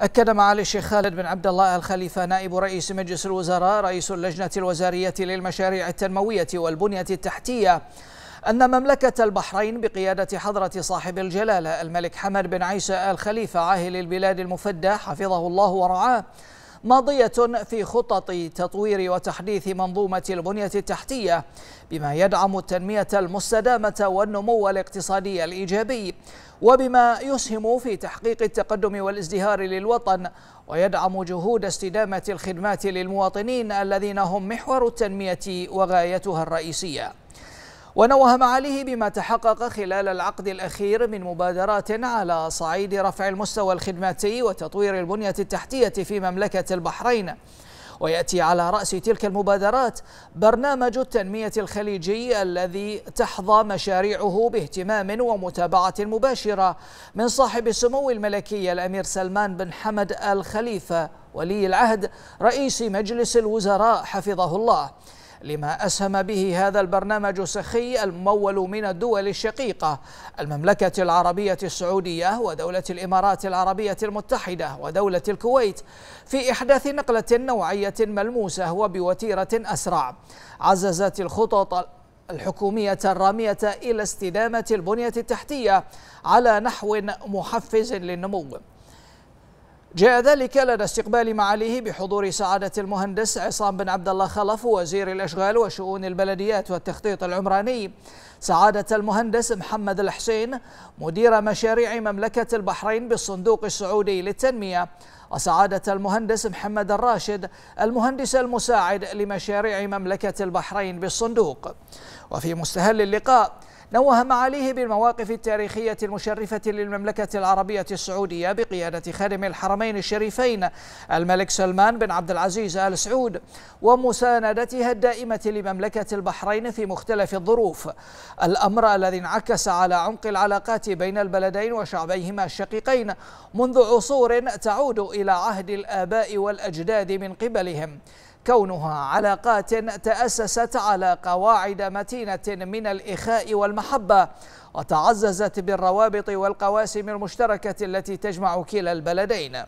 أكد معالي الشيخ خالد بن عبد الله الخليفة نائب رئيس مجلس الوزراء رئيس اللجنة الوزارية للمشاريع التنموية والبنية التحتية أن مملكة البحرين بقيادة حضرة صاحب الجلالة الملك حمد بن عيسى آل خليفة عاهل البلاد المفدى حفظه الله ورعاه ماضية في خطط تطوير وتحديث منظومة البنية التحتية بما يدعم التنمية المستدامة والنمو الاقتصادي الإيجابي وبما يسهم في تحقيق التقدم والازدهار للوطن ويدعم جهود استدامة الخدمات للمواطنين الذين هم محور التنمية وغايتها الرئيسية ونوه معاليه بما تحقق خلال العقد الأخير من مبادرات على صعيد رفع المستوى الخدماتي وتطوير البنية التحتية في مملكة البحرين ويأتي على رأس تلك المبادرات برنامج التنمية الخليجي الذي تحظى مشاريعه باهتمام ومتابعة مباشرة من صاحب السمو الملكي الأمير سلمان بن حمد آل خليفة ولي العهد رئيس مجلس الوزراء حفظه الله لما أسهم به هذا البرنامج السخي الممول من الدول الشقيقة المملكة العربية السعودية ودولة الإمارات العربية المتحدة ودولة الكويت في إحداث نقلة نوعية ملموسة وبوتيرة أسرع عززت الخطط الحكومية الرامية إلى استدامة البنية التحتية على نحو محفز للنمو جاء ذلك لدى استقبال معاليه بحضور سعادة المهندس عصام بن عبد الله خلف وزير الأشغال وشؤون البلديات والتخطيط العمراني سعادة المهندس محمد الحسين مدير مشاريع مملكة البحرين بالصندوق السعودي للتنمية وسعادة المهندس محمد الراشد المهندس المساعد لمشاريع مملكة البحرين بالصندوق وفي مستهل اللقاء نوه معاليه بالمواقف التاريخية المشرفة للمملكة العربية السعودية بقيادة خادم الحرمين الشريفين الملك سلمان بن عبد العزيز آل سعود ومساندتها الدائمة لمملكة البحرين في مختلف الظروف الأمر الذي انعكس على عمق العلاقات بين البلدين وشعبيهما الشقيقين منذ عصور تعود إلى عهد الآباء والأجداد من قبلهم كونها علاقات تأسست على قواعد متينة من الإخاء والمحبة وتعززت بالروابط والقواسم المشتركة التي تجمع كلا البلدين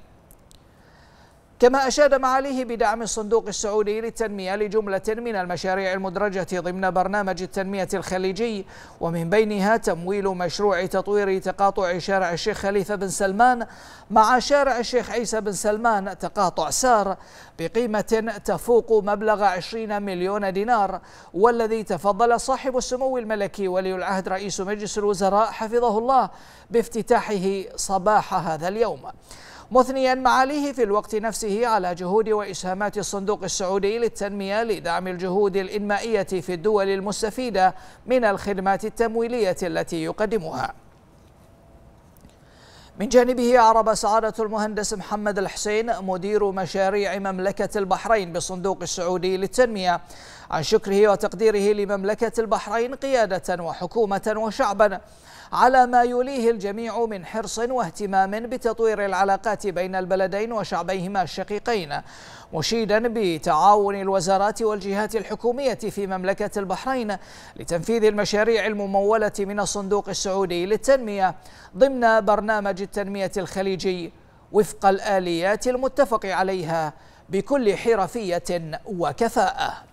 كما أشاد معاليه بدعم الصندوق السعودي للتنمية لجملة من المشاريع المدرجة ضمن برنامج التنمية الخليجي ومن بينها تمويل مشروع تطوير تقاطع شارع الشيخ خليفة بن سلمان مع شارع الشيخ عيسى بن سلمان تقاطع سار بقيمة تفوق مبلغ 20 مليون دينار والذي تفضل صاحب السمو الملكي ولي العهد رئيس مجلس الوزراء حفظه الله بافتتاحه صباح هذا اليوم مثنيا معاليه في الوقت نفسه على جهود وإسهامات الصندوق السعودي للتنمية لدعم الجهود الإنمائية في الدول المستفيدة من الخدمات التمويلية التي يقدمها من جانبه أعرب سعادة المهندس محمد الحسين مدير مشاريع مملكة البحرين بالصندوق السعودي للتنمية عن شكره وتقديره لمملكة البحرين قيادة وحكومة وشعبا على ما يوليه الجميع من حرص واهتمام بتطوير العلاقات بين البلدين وشعبيهما الشقيقين مشيدا بتعاون الوزارات والجهات الحكومية في مملكة البحرين لتنفيذ المشاريع الممولة من الصندوق السعودي للتنمية ضمن برنامج التنمية الخليجي وفق الآليات المتفق عليها بكل حرفية وكفاءة